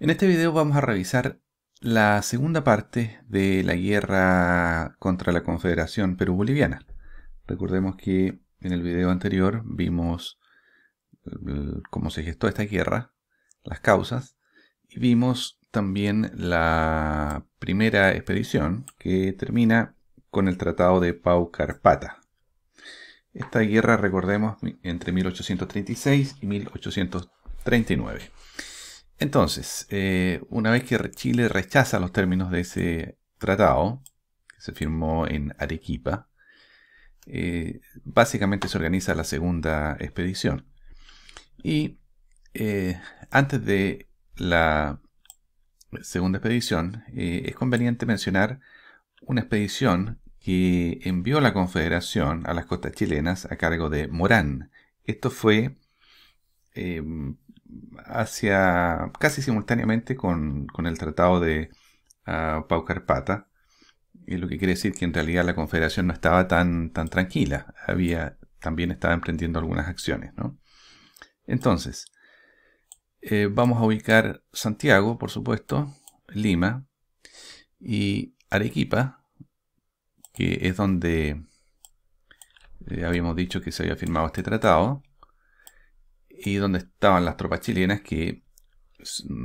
En este video vamos a revisar la segunda parte de la guerra contra la Confederación Perú-Boliviana. Recordemos que en el video anterior vimos cómo se gestó esta guerra, las causas, y vimos también la primera expedición que termina con el Tratado de Pau Carpata. Esta guerra, recordemos, entre 1836 y 1839. Entonces, eh, una vez que Chile rechaza los términos de ese tratado, que se firmó en Arequipa, eh, básicamente se organiza la segunda expedición. Y eh, antes de la segunda expedición, es conveniente mencionar una expedición que envió la Confederación a las costas chilenas a cargo de Morán. Esto fue em, hacia casi simultáneamente con, el tratado de ah, Paucarpata, y lo que quiere decir que en realidad la Confederación no estaba tan, tan tranquila, había, también estaba emprendiendo algunas acciones. Entonces, eh, vamos a ubicar Santiago, por supuesto, Lima y Arequipa, que es donde eh, habíamos dicho que se había firmado este tratado y donde estaban las tropas chilenas que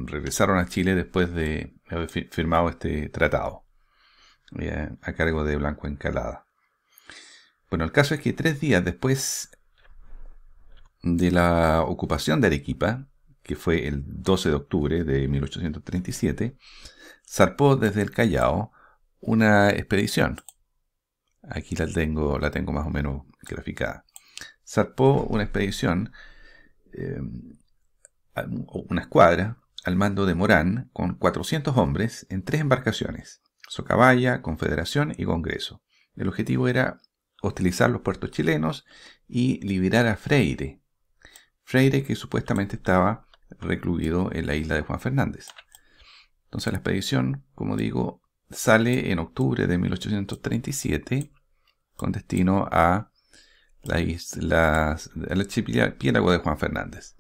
regresaron a Chile después de haber firmado este tratado eh, a cargo de Blanco Encalada. Bueno, el caso es que tres días después de la ocupación de Arequipa, que fue el 12 de octubre de 1837, zarpó desde el Callao una expedición. Aquí la tengo, la tengo más o menos graficada. Zarpó una expedición Em, una escuadra al mando de Morán con 400 hombres en tres embarcaciones, Socabaya, Confederación y Congreso. El objetivo era hostilizar los puertos chilenos y liberar a Freire. Freire que supuestamente estaba recluido en la isla de Juan Fernández. Entonces la expedición, como digo, sale en octubre de 1837 con destino a la, la, el archipiélago de Juan Fernández.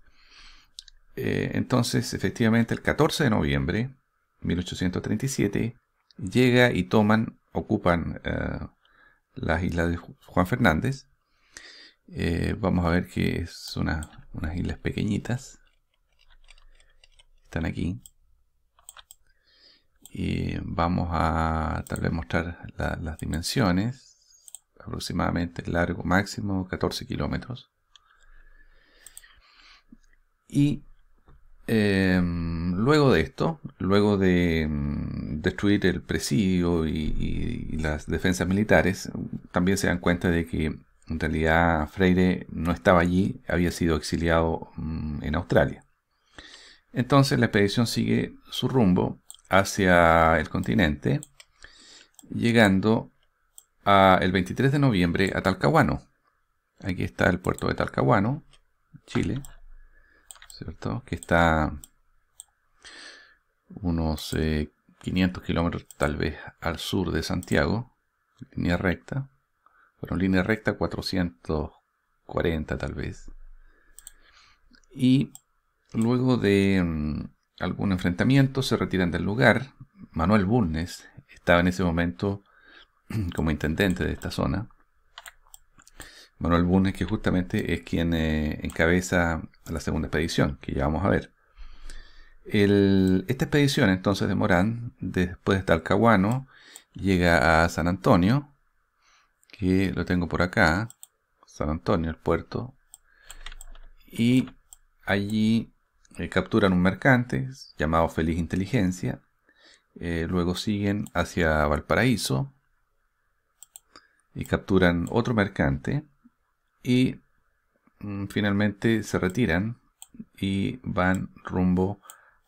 Eh, entonces, efectivamente, el 14 de noviembre 1837 llega y toman, ocupan eh, las islas de Juan Fernández. Eh, vamos a ver que es unas islas pequeñitas. Están aquí. Y vamos a tal vez mostrar las dimensiones aproximadamente largo máximo 14 kilómetros. Y em, luego de esto, luego de em, destruir el presidio y, las defensas militares, también se dan cuenta de que en realidad Freire no estaba allí, había sido exiliado mm, en Australia. Entonces la expedición sigue su rumbo hacia el continente, llegando el 23 de noviembre a Talcahuano. Aquí está el puerto de Talcahuano, Chile, ¿cierto? Que está unos 500 eh, kilómetros tal vez al sur de Santiago, línea recta. Bueno, línea recta 440 tal vez. Y luego de mm, algún enfrentamiento se retiran del lugar. Manuel Bulnes estaba en ese momento como intendente de esta zona, Manuel Bunes, que justamente es quien eh, encabeza la segunda expedición, que ya vamos a ver. esta expedición entonces de Morán, después de Talcahuano, llega a San Antonio, que lo tengo por acá, San Antonio, el puerto, y allí eh, capturan un mercante llamado Feliz Inteligencia, eh, luego siguen hacia Valparaíso, y capturan otro mercante y mm, finalmente se retiran y van rumbo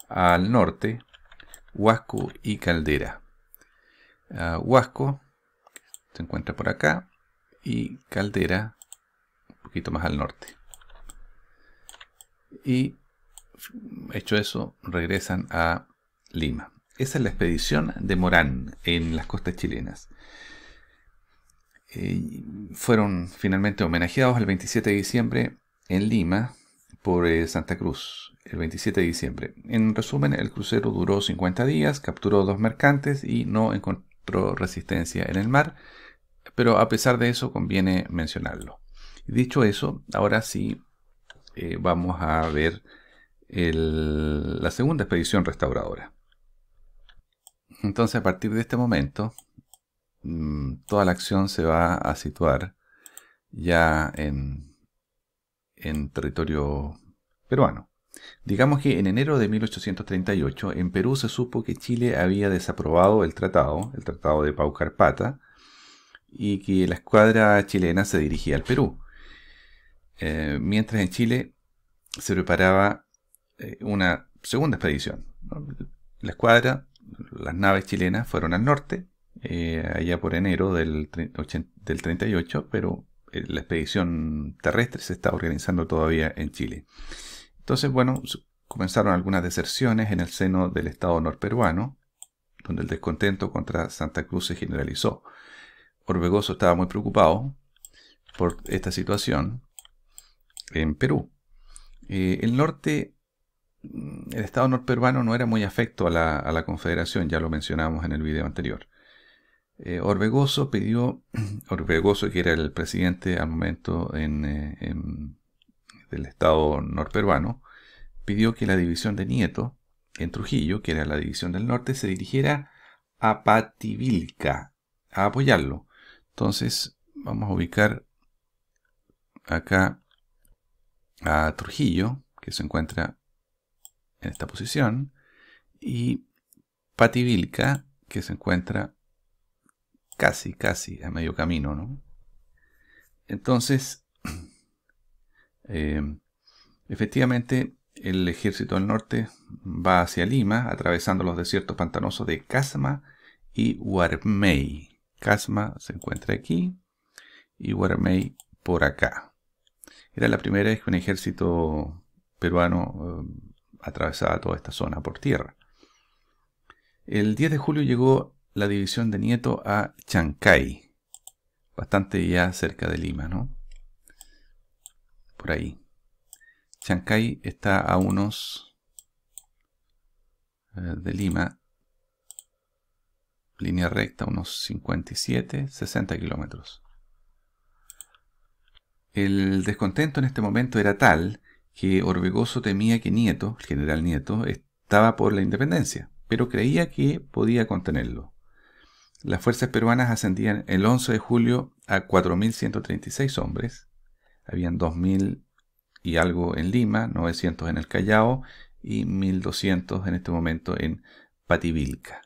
al norte, Huasco y Caldera. Ah, Huasco se encuentra por acá y Caldera un poquito más al norte. Y hecho eso, regresan a Lima. Esa es la expedición de Morán en las costas chilenas. Eh, fueron finalmente homenajeados el 27 de diciembre en Lima por eh, Santa Cruz, el 27 de diciembre. En resumen, el crucero duró 50 días, capturó dos mercantes y no encontró resistencia en el mar, pero a pesar de eso conviene mencionarlo. Dicho eso, ahora sí eh, vamos a ver la segunda expedición restauradora. Entonces, a partir de este momento, Mm, toda la acción se va a situar ya en, territorio peruano. Digamos que en enero de 1838 en Perú se supo que Chile había desaprobado el tratado, el tratado de Pau Carpata, y que la escuadra chilena se dirigía al Perú. Eh, mientras en Chile se preparaba eh, una segunda expedición. La escuadra, las naves chilenas fueron al norte eh, allá por enero del, 38, pero eh, la expedición terrestre se está organizando todavía en Chile. Entonces, bueno, comenzaron algunas deserciones en el seno del Estado norperuano, donde el descontento contra Santa Cruz se generalizó. Orbegoso estaba muy preocupado por esta situación en Perú. Eh, el norte, mm, el Estado norperuano no era muy afecto a la, a la Confederación, ya lo mencionamos en el video anterior. Eh, Orbegoso pidió, Orbegoso que era el presidente al momento en, eh, en, del Estado norperuano, pidió que la división de Nieto en Trujillo, que era la división del norte, se dirigiera a Pativilca a apoyarlo. Entonces vamos a ubicar acá a Trujillo, que se encuentra en esta posición, y Pativilca, que se encuentra casi, casi a medio camino, ¿no? Entonces, eh, efectivamente, el ejército del norte va hacia Lima, atravesando los desiertos pantanosos de Casma y Huarmey. Casma se encuentra aquí y Huarmey por acá. Era la primera vez que un ejército peruano eh, atravesaba toda esta zona por tierra. El 10 de julio llegó la división de Nieto a Chancay. Bastante ya cerca de Lima, ¿no? Por ahí. Chancay está a unos eh, de Lima, línea recta, unos 57, 60 kilómetros. El descontento en este momento era tal que Orbegoso temía que Nieto, el general Nieto, estaba por la independencia, pero creía que podía contenerlo las fuerzas peruanas ascendían el 11 de julio a 4.136 hombres. Habían 2.000 y algo en Lima, 900 en el Callao y 1.200 en este momento en Pativilca.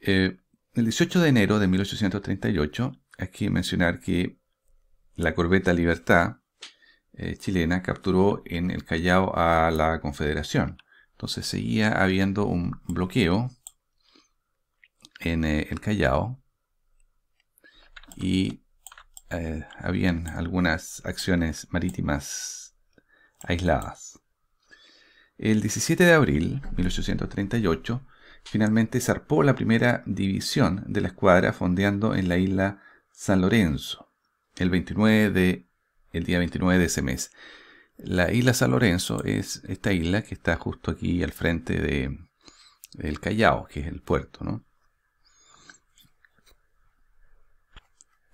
Eh, el 18 de enero de 1838, hay que mencionar que la corbeta Libertad eh, chilena capturó en el Callao a la Confederación. Entonces seguía habiendo un bloqueo en eh, el Callao y eh, habían algunas acciones marítimas aisladas. El 17 de abril de 1838 finalmente zarpó la primera división de la escuadra fondeando en la isla San Lorenzo el, de, el día 29 de ese mes. La isla San Lorenzo es esta isla que está justo aquí al frente de, del Callao, que es el puerto, ¿no?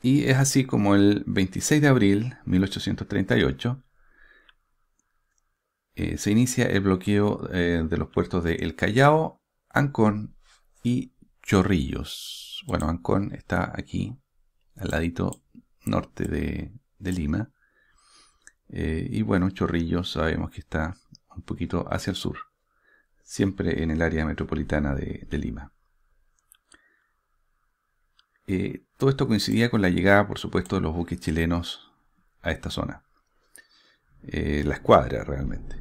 Y es así como el 26 de abril 1838 eh, se inicia el bloqueo eh, de los puertos de El Callao, Ancón y Chorrillos. Bueno, Ancón está aquí, al ladito norte de, Lima. Eh, y bueno, Chorrillos sabemos que está un poquito hacia el sur, siempre en el área metropolitana de Lima. Eh, todo esto coincidía con la llegada, por supuesto, de los buques chilenos a esta zona. Eh, la escuadra, realmente.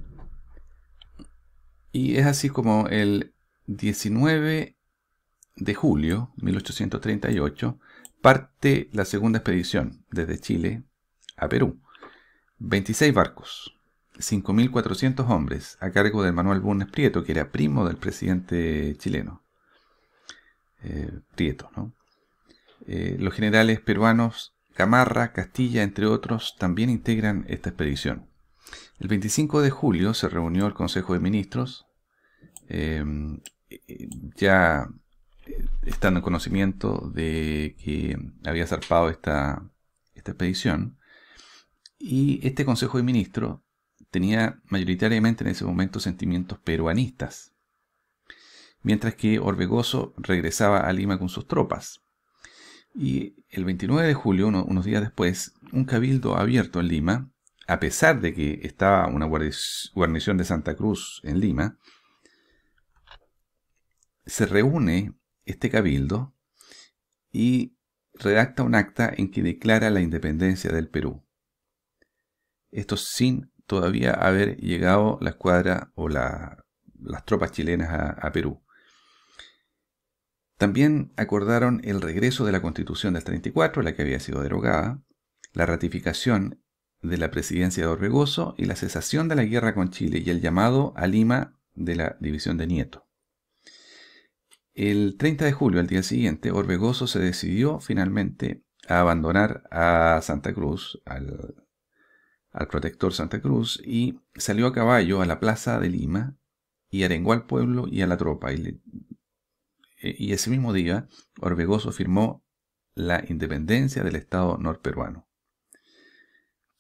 Y es así como el 19 de julio de 1838 parte la segunda expedición desde Chile a Perú. 26 barcos, 5.400 hombres a cargo de Manuel Bunes Prieto, que era primo del presidente chileno. Eh, Prieto, ¿no? Eh, los generales peruanos Camarra, Castilla, entre otros, también integran esta expedición. El 25 de julio se reunió el Consejo de Ministros. Em, ya eh, estando en conocimiento de que había zarpado esta, esta expedición. Y este Consejo de Ministros tenía mayoritariamente en ese momento sentimientos peruanistas, mientras que Orbegoso regresaba a Lima con sus tropas. Y el 29 de julio, unos días después, un cabildo abierto en Lima, a pesar de que estaba una guarnición de Santa Cruz en Lima, se reúne este cabildo y redacta un acta en que declara la independencia del Perú. Esto sin todavía haber llegado la escuadra o las tropas chilenas a Perú. También acordaron el regreso de la Constitución del 34, la que había sido derogada, la ratificación de la presidencia de Orbegoso y la cesación de la guerra con Chile y el llamado a Lima de la división de Nieto. El 30 de julio, al día siguiente, Orbegoso se decidió finalmente a abandonar a Santa Cruz, al, protector Santa Cruz, y salió a caballo a la plaza de Lima y arengó al pueblo y a la tropa y eh, y ese mismo día Orbegoso firmó la independencia del Estado norperuano.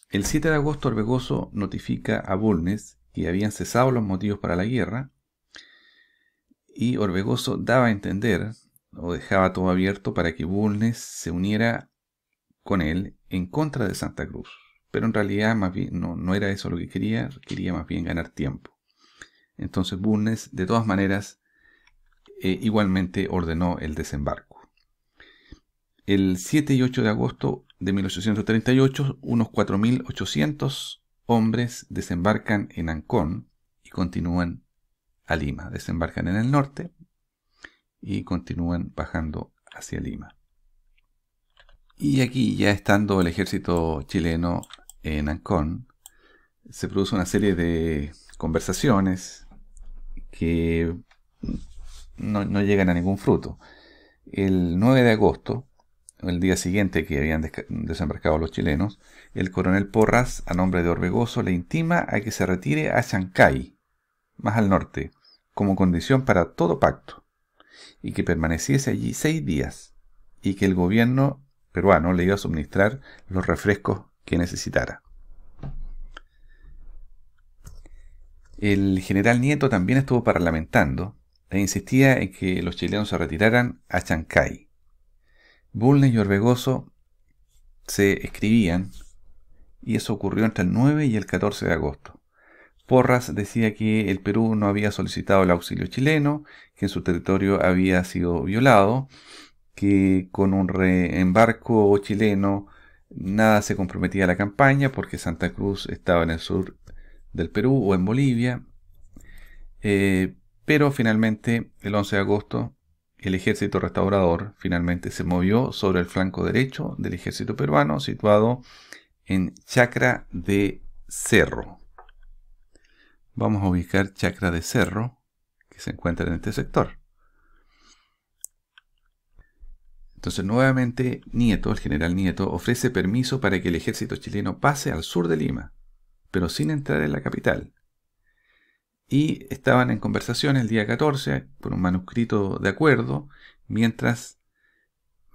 El 7 de agosto Orbegoso notifica a Bulnes que habían cesado los motivos para la guerra y Orbegoso daba a entender o dejaba todo abierto para que Bulnes se uniera con él en contra de Santa Cruz. Pero en realidad no era eso lo que quería, quería más bien ganar tiempo. Entonces Bulnes de todas maneras eh, igualmente ordenó el desembarco. El 7 y 8 de agosto de 1838, unos 4.800 hombres desembarcan en Ancón y continúan a Lima. Desembarcan en el norte y continúan bajando hacia Lima. Y aquí, ya estando el ejército chileno en Ancón, se produce una serie de conversaciones que no, llegan a ningún fruto. El 9 de agosto, el día siguiente que habían desembarcado los chilenos, el coronel Porras, a nombre de Orbegoso, le intima a que se retire a Chancay, más al norte, como condición para todo pacto, y que permaneciese allí seis días, y que el gobierno peruano le iba a suministrar los refrescos que necesitara. El general Nieto también estuvo parlamentando, e insistía en que los chilenos se retiraran a Chancay. Bulnes y Orbegoso se escribían y eso ocurrió entre el 9 y el 14 de agosto. Porras decía que el Perú no había solicitado el auxilio chileno, que en su territorio había sido violado, que con un reembarco chileno nada se comprometía a la campaña porque Santa Cruz estaba en el sur del Perú o en Bolivia. Eh, pero finalmente, el 11 de agosto, el ejército restaurador finalmente se movió sobre el flanco derecho del ejército peruano, situado en Chacra de Cerro. Vamos a ubicar Chacra de Cerro, que se encuentra en este sector. Entonces nuevamente Nieto, el general Nieto, ofrece permiso para que el ejército chileno pase al sur de Lima, pero sin entrar en la capital y estaban en conversación el día 14 por un manuscrito de acuerdo, mientras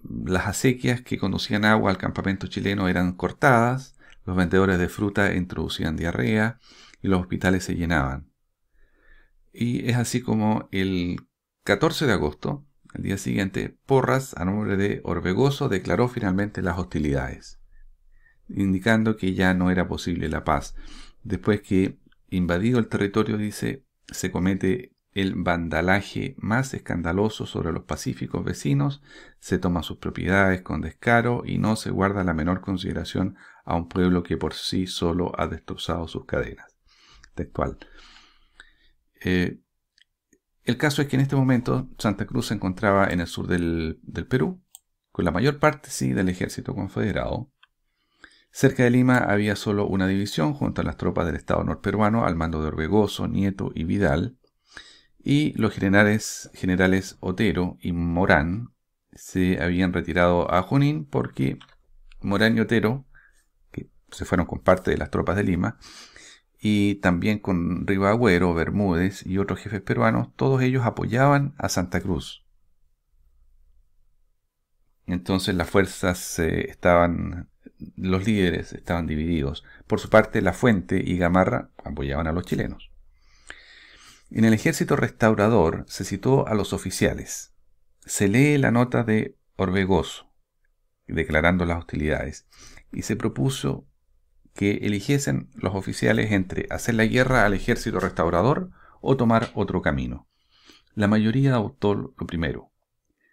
las acequias que conducían agua al campamento chileno eran cortadas, los vendedores de fruta introducían diarrea y los hospitales se llenaban. Y es así como el 14 de agosto, al día siguiente, Porras, a nombre de Orbegoso, declaró finalmente las hostilidades, indicando que ya no era posible la paz, después que invadido el territorio, dice, se comete el vandalaje más escandaloso sobre los pacíficos vecinos, se toma sus propiedades con descaro y no se guarda la menor consideración a un pueblo que por sí solo ha destrozado sus cadenas. Textual. Eh, el caso es que en este momento Santa Cruz se encontraba en el sur del, del Perú, con la mayor parte sí del ejército confederado, Cerca de Lima había solo una división junto a las tropas del Estado norperuano al mando de Orbegoso, Nieto y Vidal, y los generales, generales Otero y Morán se habían retirado a Junín porque Morán y Otero, que se fueron con parte de las tropas de Lima, y también con Ribagüero, Bermúdez y otros jefes peruanos, todos ellos apoyaban a Santa Cruz. Entonces las fuerzas eh, estaban los líderes estaban divididos. Por su parte, La Fuente y Gamarra apoyaban a los chilenos. En el ejército restaurador se citó a los oficiales. Se lee la nota de Orbegoso, declarando las hostilidades, y se propuso que eligiesen los oficiales entre hacer la guerra al ejército restaurador o tomar otro camino. La mayoría adoptó lo primero.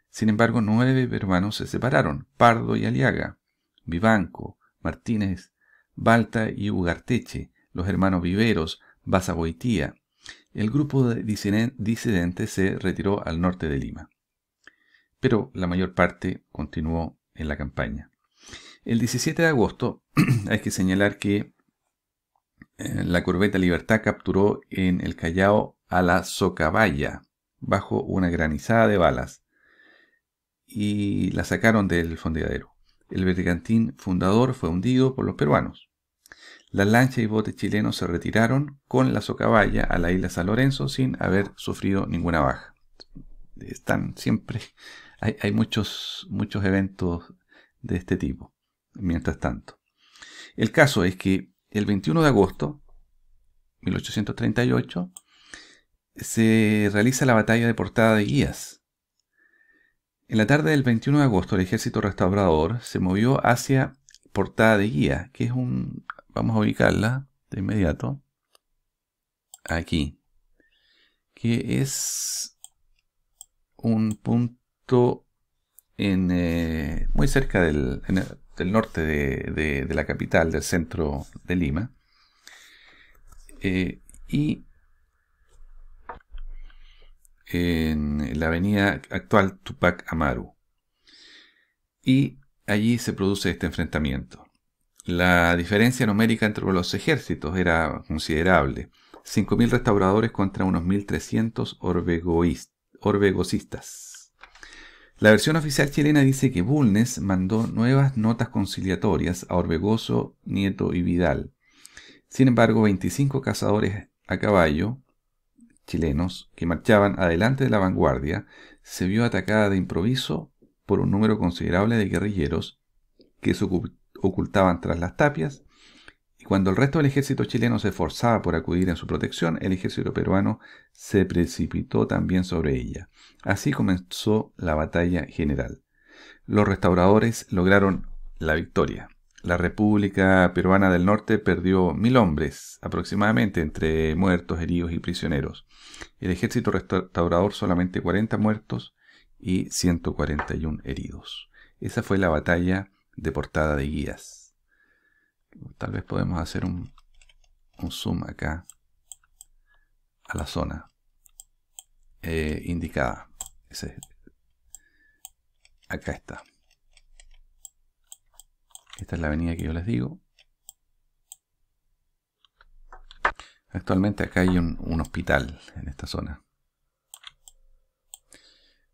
Sin embargo, nueve hermanos se separaron, Pardo y Aliaga, Vivanco, Martínez, Balta y Ugarteche, los hermanos Viveros, Boitía. El grupo de se retiró al norte de Lima. Pero la mayor parte continuó en la campaña. El 17 de agosto hay que señalar que eh, la corbeta Libertad capturó en el Callao a la Socavalla bajo una granizada de balas y la sacaron del fondeadero. El bergantín fundador fue hundido por los peruanos. Las lanchas y botes chilenos se retiraron con la socavalla a la isla San Lorenzo sin haber sufrido ninguna baja. Están siempre, hay, muchos, muchos eventos de este tipo, mientras tanto. El caso es que el 21 de agosto 1838 se realiza la batalla de Portada de Guías, en la tarde del 21 de agosto, el ejército restaurador se movió hacia Portada de Guía, que es un. Vamos a ubicarla de inmediato. Aquí. Que es un punto eh, muy cerca del, norte de, la capital, del centro de Lima. Eh, y en la avenida actual Tupac Amaru. Y allí se produce este enfrentamiento. La diferencia numérica entre los ejércitos era considerable. 5.000 restauradores contra unos 1.300 orbegosistas. La versión oficial chilena dice que Bulnes mandó nuevas notas conciliatorias a Orbegoso, Nieto y Vidal. Sin embargo, 25 cazadores a caballo chilenos que marchaban adelante de la vanguardia se vio atacada de improviso por un número considerable de guerrilleros que se ocultaban tras las tapias y cuando el resto del ejército chileno se esforzaba por acudir en su protección, el ejército peruano se precipitó también sobre ella. Así comenzó la batalla general. Los restauradores lograron la victoria. La República Peruana del Norte perdió mil hombres aproximadamente entre muertos, heridos y prisioneros. El ejército restaurador solamente 40 muertos y 141 heridos. Esa fue la batalla de portada de guías. Tal vez podemos hacer un, zoom acá a la zona eh, indicada. acá está. Esta es la avenida que yo les digo. Actualmente acá hay un, hospital en esta zona.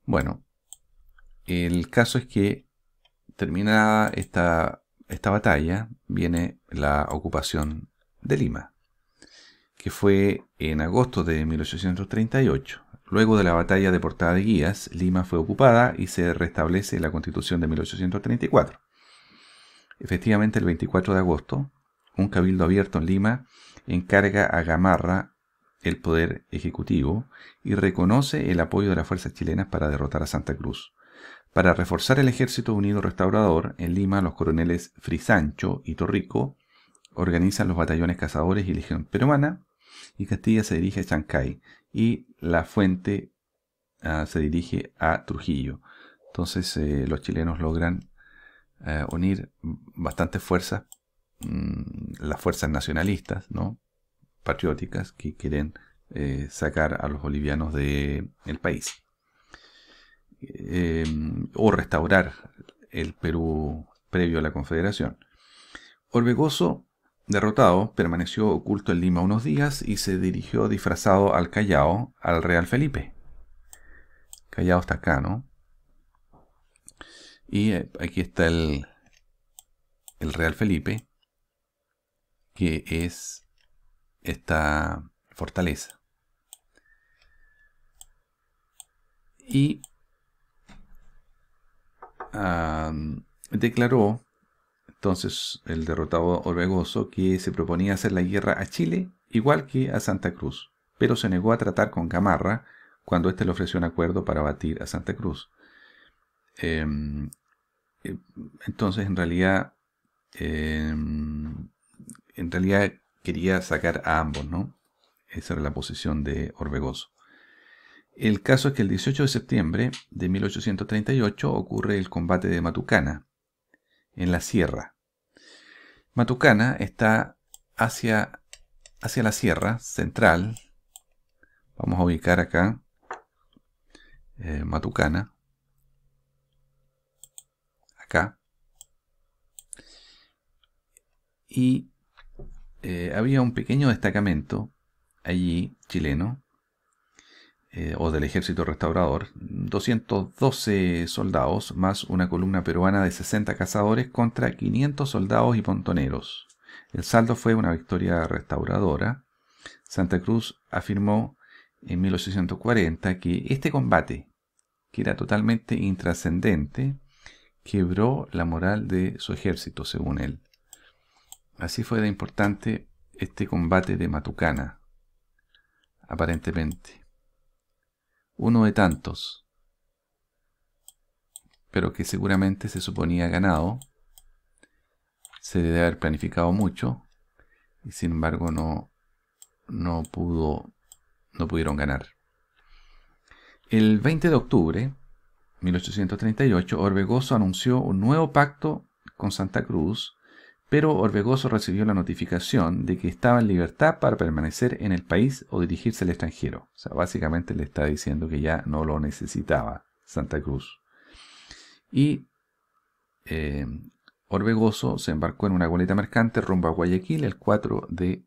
Bueno, el caso es que terminada esta, esta batalla, viene la ocupación de Lima, que fue en agosto de 1838. Luego de la batalla de Portada de Guías, Lima fue ocupada y se restablece la constitución de 1834. Efectivamente, el 24 de agosto, un cabildo abierto en Lima encarga a Gamarra el poder ejecutivo y reconoce el apoyo de las fuerzas chilenas para derrotar a Santa Cruz. Para reforzar el Ejército Unido Restaurador, en Lima los coroneles Frisancho y Torrico organizan los batallones cazadores y legión peruana, y Castilla se dirige a Chancay, y La Fuente ah, se dirige a Trujillo. Entonces eh, los chilenos logran eh, unir bastantes fuerzas Mm, las fuerzas nacionalistas, ¿no? patrióticas, que quieren eh, sacar a los bolivianos del país. Em, o restaurar el Perú previo a la Confederación. Orbegoso, derrotado, permaneció oculto en Lima unos días y se dirigió disfrazado al Callao, al Real Felipe. Callao está acá, ¿no? Y eh, aquí está el Real Felipe, que es esta fortaleza. Y declaró entonces el derrotado Orbegoso que se proponía hacer la guerra a Chile igual que a Santa Cruz, pero se negó a tratar con Gamarra cuando éste le ofreció un acuerdo para batir a Santa Cruz. Em, eh, entonces, en realidad, em, en realidad quería sacar a ambos, ¿no? Esa era la posición de Orbegoso. El caso es que el 18 de septiembre de 1838 ocurre el combate de Matucana, en la sierra. Matucana está hacia, hacia la sierra central. Vamos a ubicar acá eh, Matucana. Acá. Y eh, había un pequeño destacamento allí, chileno, eh, o del ejército restaurador, 212 soldados más una columna peruana de 60 cazadores contra 500 soldados y pontoneros. El saldo fue una victoria restauradora. Santa Cruz afirmó en 1840 que este combate, que era totalmente intrascendente, quebró la moral de su ejército, según él. Así fue de importante este combate de Matucana, aparentemente. Uno de tantos, pero que seguramente se suponía ganado, se debe haber planificado mucho, y sin embargo no, no pudo, no pudieron ganar. El 20 de octubre 1838, Orbegoso anunció un nuevo pacto con Santa Cruz pero Orbegoso recibió la notificación de que estaba en libertad para permanecer en el país o dirigirse al extranjero. O sea, básicamente le está diciendo que ya no lo necesitaba Santa Cruz. Y eh, Orbegoso se embarcó en una goleta mercante rumbo a Guayaquil el 4 de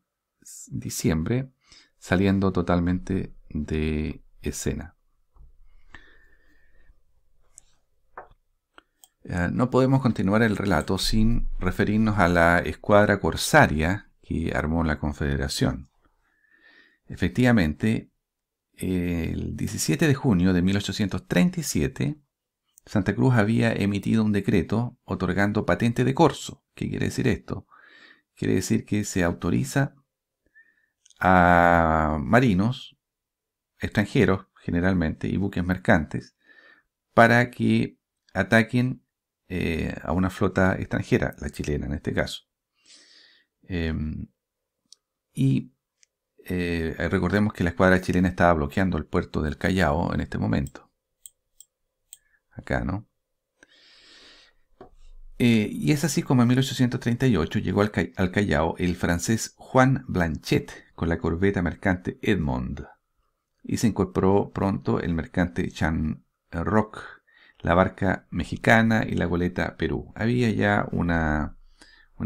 diciembre, saliendo totalmente de escena. Eh, no podemos continuar el relato sin referirnos a la escuadra corsaria que armó la Confederación. Efectivamente, el 17 de junio de 1837, Santa Cruz había emitido un decreto otorgando patente de corso. ¿Qué quiere decir esto? Quiere decir que se autoriza a marinos extranjeros, generalmente, y buques mercantes, para que ataquen eh, a una flota extranjera, la chilena en este caso. Em, y eh, recordemos que la escuadra chilena estaba bloqueando el puerto del Callao en este momento. Acá, ¿no? Eh, y es así como en 1838 llegó al, Callao el francés Juan Blanchet con la corbeta mercante Edmond y se incorporó pronto el mercante Jean Rock, la barca mexicana y la goleta Perú. Había ya una,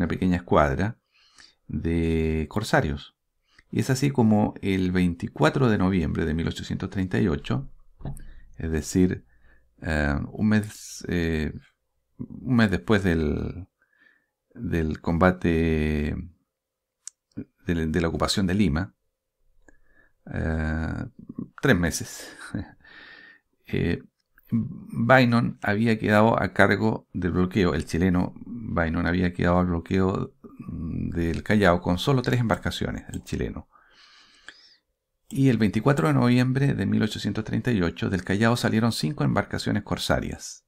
pequeña escuadra de corsarios. Y es así como el 24 de noviembre de 1838, es decir, eh, un, mes, eh, un mes después del, del combate de, la ocupación de Lima, eh, tres meses, Bainon había quedado a cargo del bloqueo, el chileno Bainon había quedado al bloqueo del Callao con solo tres embarcaciones, el chileno. Y el 24 de noviembre de 1838 del Callao salieron cinco embarcaciones corsarias.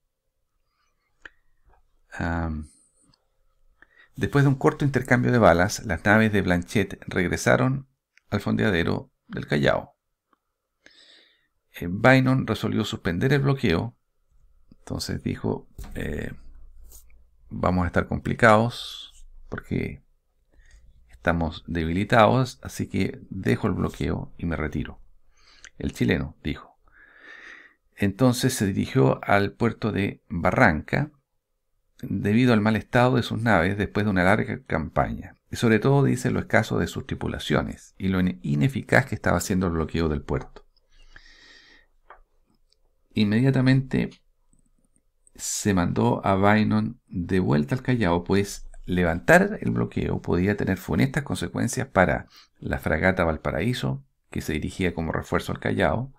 después de un corto intercambio de balas, las naves de Blanchet regresaron al fondeadero del Callao eh, resolvió suspender el bloqueo. Entonces dijo, eh, vamos a estar complicados porque estamos debilitados, así que dejo el bloqueo y me retiro. El chileno dijo. Entonces se dirigió al puerto de Barranca debido al mal estado de sus naves después de una larga campaña y sobre todo dice lo escaso de sus tripulaciones y lo ineficaz que estaba haciendo el bloqueo del puerto inmediatamente se mandó a Bainon de vuelta al Callao, pues levantar el bloqueo podía tener funestas consecuencias para la fragata Valparaíso, que se dirigía como refuerzo al Callao,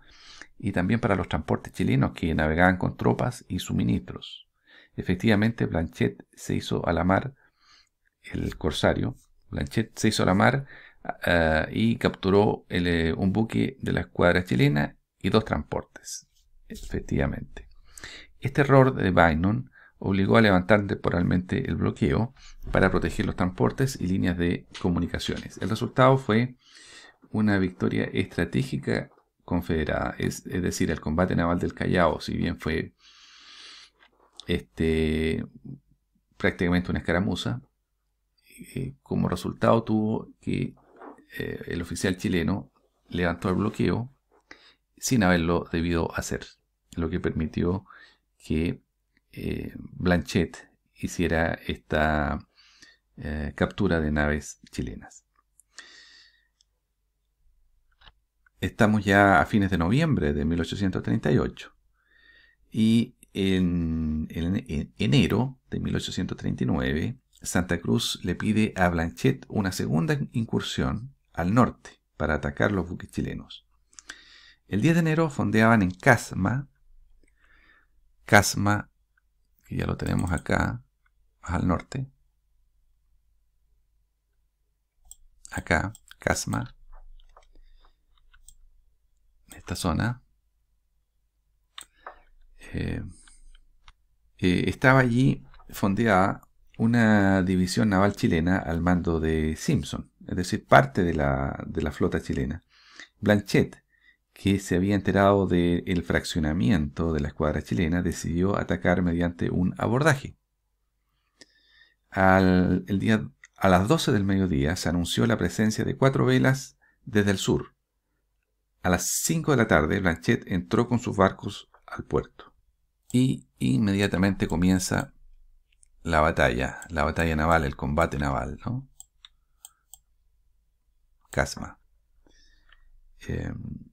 y también para los transportes chilenos que navegaban con tropas y suministros. Efectivamente, Blanchet se hizo a la mar, el corsario, Blanchet se hizo a la mar ah, y capturó eh, un buque de la escuadra chilena y dos transportes efectivamente. Este error de Binon obligó a levantar temporalmente el bloqueo para proteger los transportes y líneas de comunicaciones. El resultado fue una victoria estratégica confederada, es, decir, el combate naval del Callao, si bien fue este, prácticamente una escaramuza, eh, como resultado tuvo que eh, el oficial chileno levantó el bloqueo sin haberlo debido hacer lo que permitió que eh, Blanchet hiciera esta eh, captura de naves chilenas. Estamos ya a fines de noviembre de 1838 y en, en, enero de 1839 Santa Cruz le pide a Blanchet una segunda incursión al norte para atacar los buques chilenos. El 10 de enero fondeaban en Casma Casma, que ya lo tenemos acá, más al norte. Acá, Casma. esta zona. Eh, eh, estaba allí fondeada una división naval chilena al mando de Simpson, es decir, parte de la, de la flota chilena. Blanchet, que se había enterado del fraccionamiento de la escuadra chilena, decidió atacar mediante un abordaje. día, a las 12 del mediodía se anunció la presencia de cuatro velas desde el sur. A las 5 de la tarde, Blanchet entró con sus barcos al puerto. Y inmediatamente comienza la batalla, la batalla naval, el combate naval, ¿no? Casma. Em,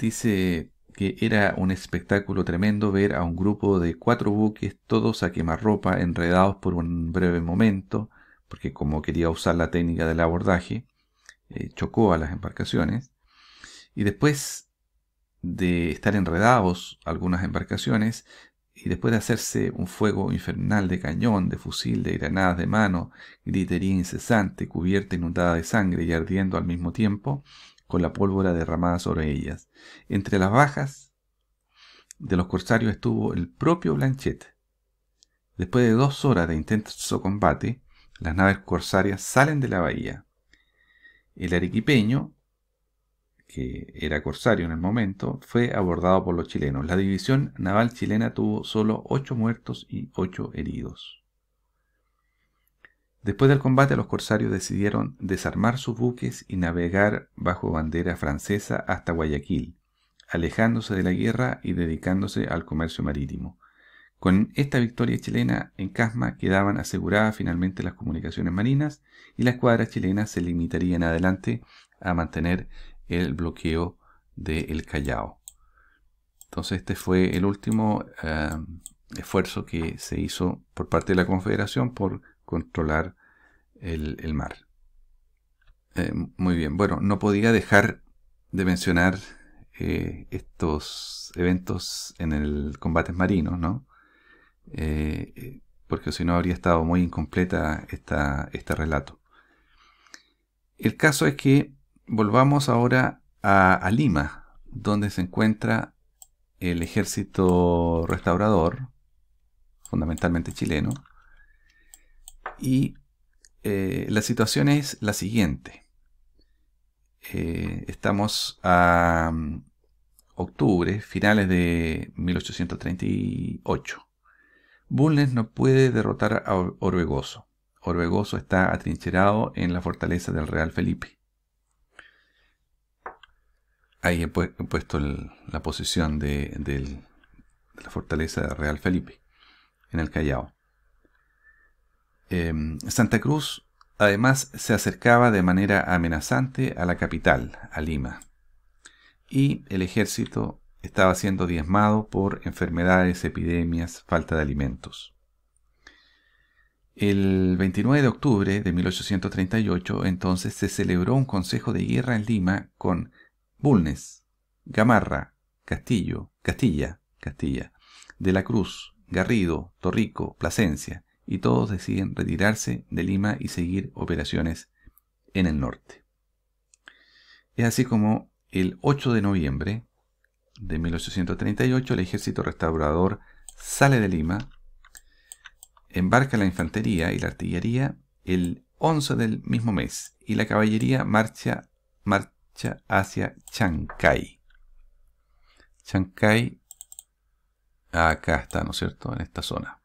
Dice que era un espectáculo tremendo ver a un grupo de cuatro buques todos a quemarropa enredados por un breve momento, porque como quería usar la técnica del abordaje, eh, chocó a las embarcaciones. Y después de estar enredados algunas embarcaciones, y después de hacerse un fuego infernal de cañón, de fusil, de granadas de mano, gritería incesante, cubierta inundada de sangre y ardiendo al mismo tiempo, con la pólvora derramada sobre ellas. Entre las bajas de los corsarios estuvo el propio Blanchet. Después de dos horas de intenso combate, las naves corsarias salen de la bahía. El arequipeño, que era corsario en el momento, fue abordado por los chilenos. La división naval chilena tuvo solo ocho muertos y ocho heridos. Después del combate, los corsarios decidieron desarmar sus buques y navegar bajo bandera francesa hasta Guayaquil, alejándose de la guerra y dedicándose al comercio marítimo. Con esta victoria chilena en Casma quedaban aseguradas finalmente las comunicaciones marinas y la escuadra chilena se limitaría en adelante a mantener el bloqueo del El Callao. Entonces este fue el último eh, esfuerzo que se hizo por parte de la Confederación por controlar el, mar. Eh, muy bien, bueno, no podía dejar de mencionar eh, estos eventos en el combate marino, ¿no? Eh, porque si no habría estado muy incompleta esta, este relato. El caso es que volvamos ahora a Lima, donde se encuentra el ejército restaurador, fundamentalmente chileno, y eh, la situación es la siguiente. Eh, estamos a mm, octubre, finales de 1838. Bulnes no puede derrotar a Orbegoso. Orbegoso está atrincherado en la fortaleza del Real Felipe. Ahí he, puesto la posición de la fortaleza del Real Felipe, en el Callao. Em, Santa Cruz además se acercaba de manera amenazante a la capital, a Lima, y el ejército estaba siendo diezmado por enfermedades, epidemias, falta de alimentos. El 29 de octubre de 1838 entonces se celebró un consejo de guerra en Lima con Bulnes, Gamarra, Castillo, Castilla, Castilla, de la Cruz, Garrido, Torrico, Plasencia, y todos deciden retirarse de Lima y seguir operaciones en el norte. Es así como el 8 de noviembre de 1838 el ejército restaurador sale de Lima, embarca la infantería y la artillería el 11 del mismo mes y la caballería marcha, marcha hacia Chancay. Chancay, acá está, ¿no es cierto?, en esta zona.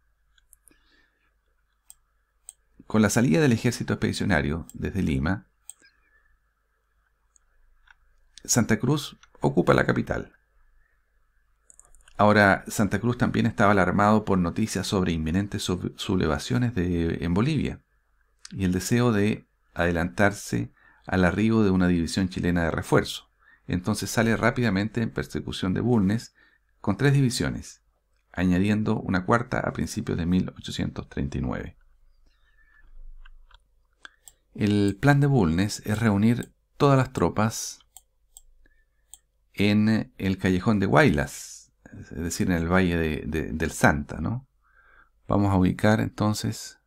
Con la salida del ejército expedicionario desde Lima, Santa Cruz ocupa la capital. Ahora, Santa Cruz también estaba alarmado por noticias sobre inminentes sublevaciones en Bolivia y el deseo de adelantarse al arribo de una división chilena de refuerzo. Entonces sale rápidamente en persecución de Bulnes con tres divisiones, añadiendo una cuarta a principios de 1839. El plan de Bulnes es reunir todas las tropas en el callejón de Guaylas, es decir, en el valle del Santa, ¿no? Vamos a ubicar entonces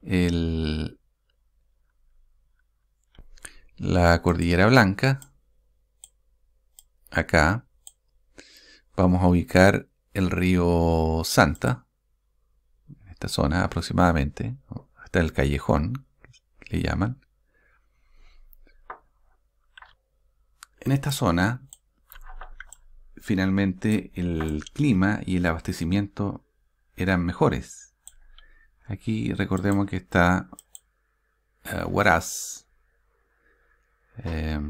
la cordillera blanca, acá, vamos a ubicar el río Santa, en esta zona aproximadamente, hasta el callejón, le llaman. En esta zona, finalmente el clima y el abastecimiento eran mejores. Aquí recordemos que está eh, Huaraz. Eh,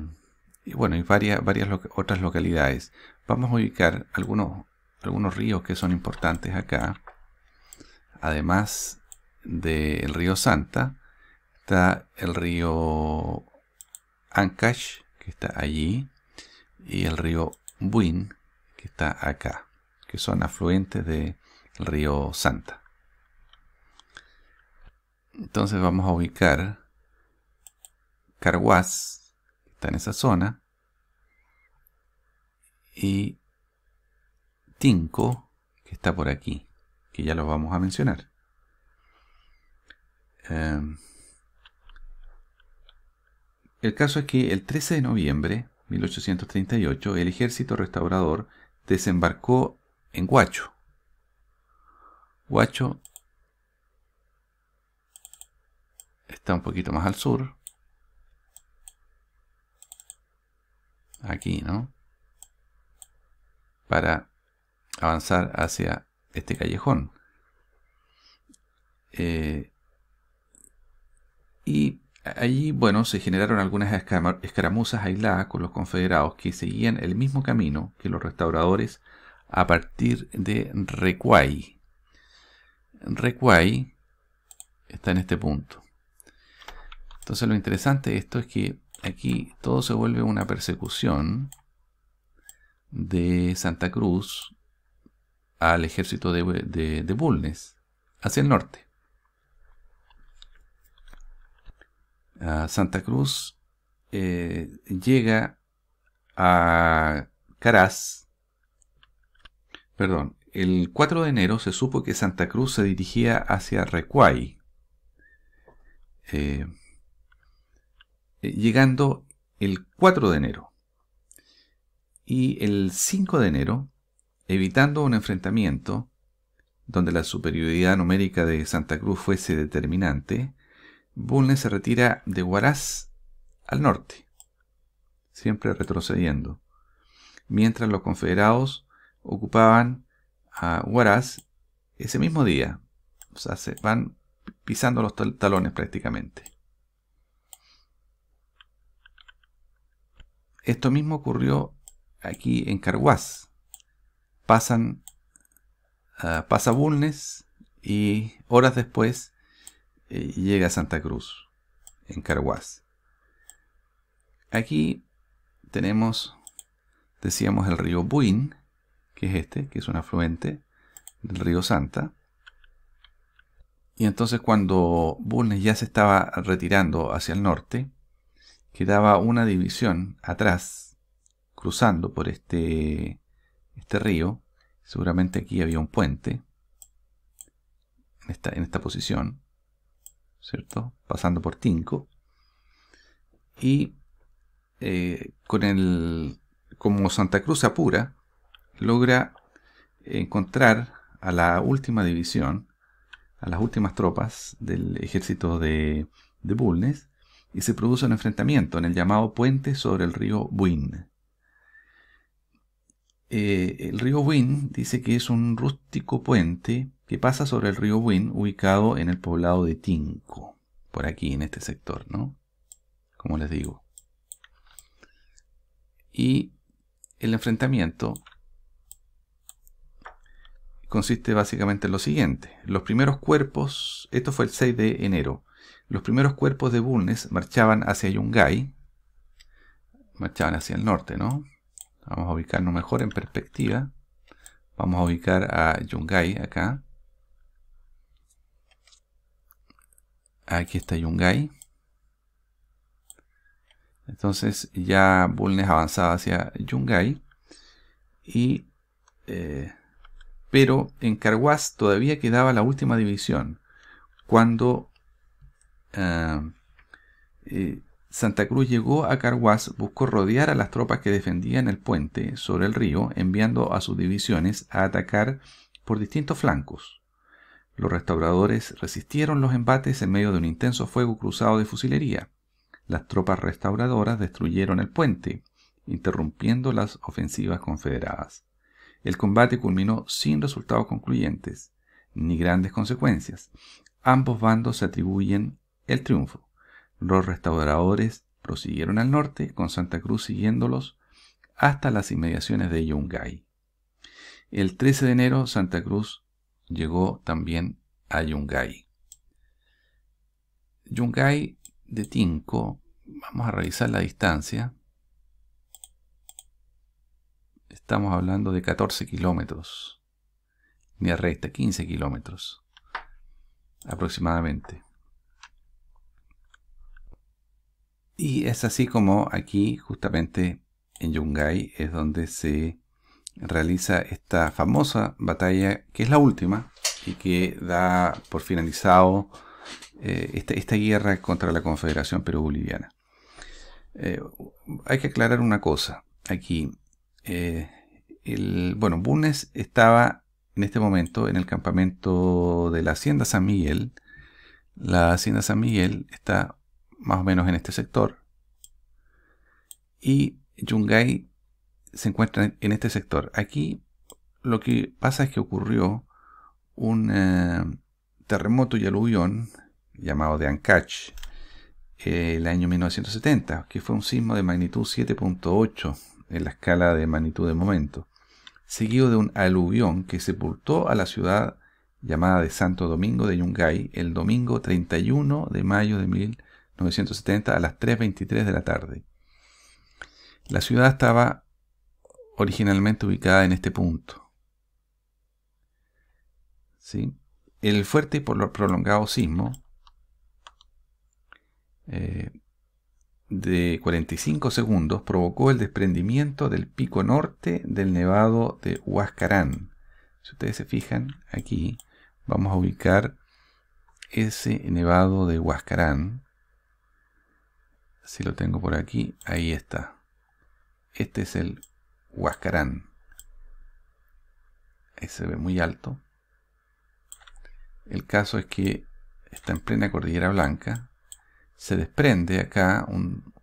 y bueno, y varias, varias otras localidades. Vamos a ubicar algunos, algunos ríos que son importantes acá. Además del río Santa, Está el río Ancash, que está allí, y el río Buin, que está acá, que son afluentes del río Santa. Entonces vamos a ubicar Carhuaz, que está en esa zona, y Tinco, que está por aquí, que ya lo vamos a mencionar. Em, el caso es que el 13 de noviembre de 1838 el ejército restaurador desembarcó en guacho guacho está un poquito más al sur. Aquí, ¿no? Para avanzar hacia este callejón. Eh, y Allí, bueno, se generaron algunas escaramuzas aisladas con los confederados que seguían el mismo camino que los restauradores a partir de Recuay. Recuay está en este punto. Entonces lo interesante de esto es que aquí todo se vuelve una persecución de Santa Cruz al ejército de, de Bulnes hacia el norte. Santa Cruz, eh, llega a Caraz, perdón, el 4 de enero se supo que Santa Cruz se dirigía hacia Recuay, eh, llegando el 4 de enero. Y el 5 de enero, evitando un enfrentamiento donde la superioridad numérica de Santa Cruz fuese determinante, Bulnes se retira de Huaraz al norte, siempre retrocediendo, mientras los confederados ocupaban a Huaraz ese mismo día. O sea, se van pisando los talones prácticamente. Esto mismo ocurrió aquí en Carguaz. Pasan, ah, pasa Bulnes y horas después eh, llega a Santa Cruz, en Carhuaz. Aquí tenemos, decíamos, el río Buin, que es este, que es un afluente del río Santa. Y entonces cuando Bulnes ya se estaba retirando hacia el norte, quedaba una división atrás, cruzando por este, este río. Seguramente aquí había un puente, en en esta posición. Pasando por Tinco. Y eh, con el, como Santa Cruz apura, logra encontrar a la última división, a las últimas tropas del ejército de, de Bulnes, y se produce un enfrentamiento en el llamado puente sobre el río Buin. Eh, el río Buin dice que es un rústico puente que pasa sobre el río Win, ubicado en el poblado de Tinco, por aquí en este sector, ¿no? Como les digo. Y el enfrentamiento consiste básicamente en lo siguiente. Los primeros cuerpos, esto fue el 6 de enero, los primeros cuerpos de Bulnes marchaban hacia Yungay, marchaban hacia el norte, ¿no? Vamos a ubicarnos mejor en perspectiva. Vamos a ubicar a Yungay acá. Aquí está Yungay. Entonces ya Bulnes avanzaba hacia Yungay. Y, eh, pero en Carhuaz todavía quedaba la última división. Cuando ah, eh, Santa Cruz llegó a Carhuaz, buscó rodear a las tropas que defendían el puente sobre el río, enviando a sus divisiones a atacar por distintos flancos. Los restauradores resistieron los embates en medio de un intenso fuego cruzado de fusilería. Las tropas restauradoras destruyeron el puente, interrumpiendo las ofensivas confederadas. El combate culminó sin resultados concluyentes, ni grandes consecuencias. Ambos bandos se atribuyen el triunfo. Los restauradores prosiguieron al norte, con Santa Cruz siguiéndolos hasta las inmediaciones de Yungay. El 13 de enero, Santa Cruz llegó también a Yungay. Yungay de Tinco, vamos a revisar la distancia. Estamos hablando de 14 kilómetros. Ni recta, 15 kilómetros aproximadamente. Y es así como aquí, justamente en Yungay, es donde se realiza esta famosa batalla, que es la última, y que da por finalizado eh, esta, guerra contra la Confederación Perú-Boliviana. Eh, hay que aclarar una cosa aquí. Eh, el, bueno, Bunes estaba en este momento en el campamento de la Hacienda San Miguel. La Hacienda San Miguel está más o menos en este sector. Y Yungay se encuentran en este sector. Aquí lo que pasa es que ocurrió un eh, terremoto y aluvión llamado de Ancach eh, el año 1970, que fue un sismo de magnitud 7.8 en la escala de magnitud de momento, seguido de un aluvión que sepultó a la ciudad llamada de Santo Domingo de Yungay el domingo 31 de mayo de 1970 a las 3.23 de la tarde. La ciudad estaba originalmente ubicada en este punto. ¿Sí? El fuerte y prolongado sismo eh, de 45 segundos provocó el desprendimiento del pico norte del nevado de Huascarán. Si ustedes se fijan aquí, vamos a ubicar ese nevado de Huascarán. Si lo tengo por aquí, ahí está. Este es el Huascarán. Ahí se ve muy alto. El caso es que está en plena cordillera blanca. Se desprende acá un,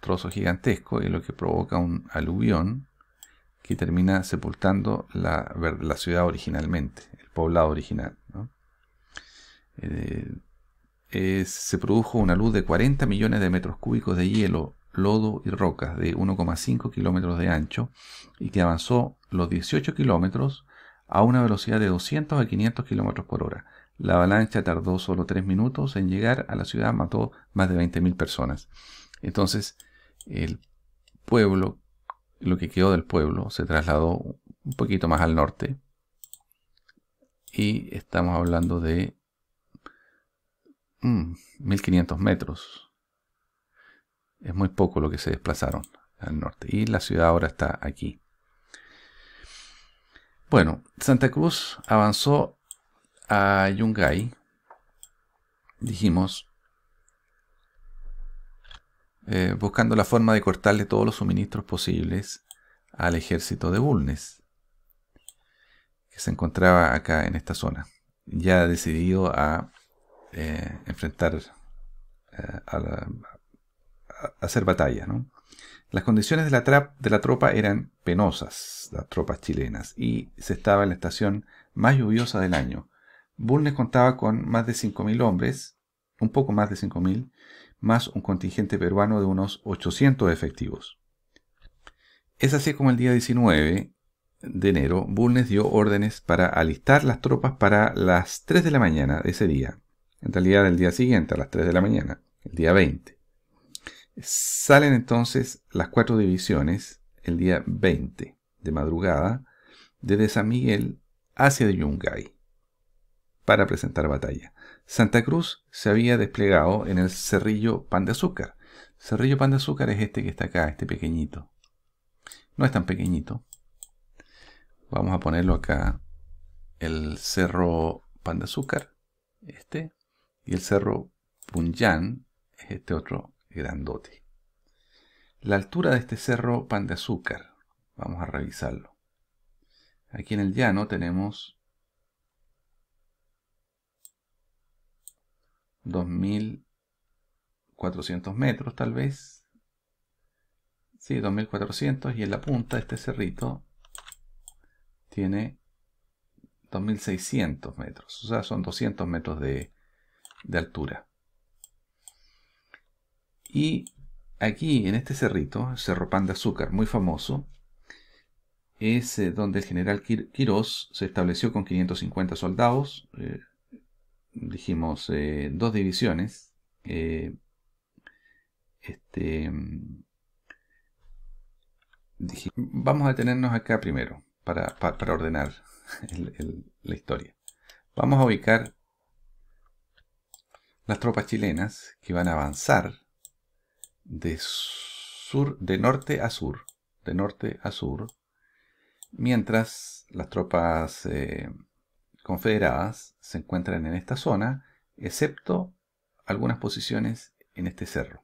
trozo gigantesco y lo que provoca un aluvión que termina sepultando la, ciudad originalmente, el poblado original. Eh, se produjo una luz de 40 millones de metros cúbicos de hielo lodo y rocas de 1,5 kilómetros de ancho y que avanzó los 18 kilómetros a una velocidad de 200 a 500 kilómetros por hora. La avalancha tardó solo 3 minutos en llegar a la ciudad, mató más de 20.000 personas. Entonces, el pueblo, lo que quedó del pueblo, se trasladó un poquito más al norte. Y estamos hablando de 1500 mm, metros es muy poco lo que se desplazaron al norte. Y la ciudad ahora está aquí. Bueno, Santa Cruz avanzó a Yungay. Dijimos, eh, buscando la forma de cortarle todos los suministros posibles al ejército de Bulnes, que se encontraba acá en esta zona, ya decidido a eh, enfrentar eh, a, la, hacer batalla. ¿no? Las condiciones de la, de la tropa eran penosas, las tropas chilenas, y se estaba en la estación más lluviosa del año. Bulnes contaba con más de 5.000 hombres, un poco más de 5.000, más un contingente peruano de unos 800 efectivos. Es así como el día 19 de enero, Bulnes dio órdenes para alistar las tropas para las 3 de la mañana de ese día. En realidad, el día siguiente, a las 3 de la mañana, el día 20. Salen entonces las cuatro divisiones el día 20 de madrugada desde San Miguel hacia Yungay para presentar batalla. Santa Cruz se había desplegado en el Cerrillo Pan de Azúcar. Cerrillo Pan de Azúcar es este que está acá, este pequeñito. No es tan pequeñito. Vamos a ponerlo acá. El Cerro Pan de Azúcar, este. Y el Cerro Punyan este otro grandote. La altura de este cerro Pan de Azúcar, vamos a revisarlo. Aquí en el llano tenemos 2.400 metros tal vez. Sí, 2.400 y en la punta de este cerrito tiene 2.600 metros. O sea, son 200 metros de, de altura. Y aquí, en este cerrito, Cerro Pan de Azúcar, muy famoso, es eh, donde el general Quirós se estableció con 550 soldados, eh, dijimos eh, dos divisiones, este, mm, vamos a detenernos acá primero para, ordenar la historia. Vamos a ubicar las tropas chilenas que van a avanzar de, sur, de norte a sur, de norte a sur, mientras las tropas eh, confederadas se encuentran en esta zona, excepto algunas posiciones en este cerro.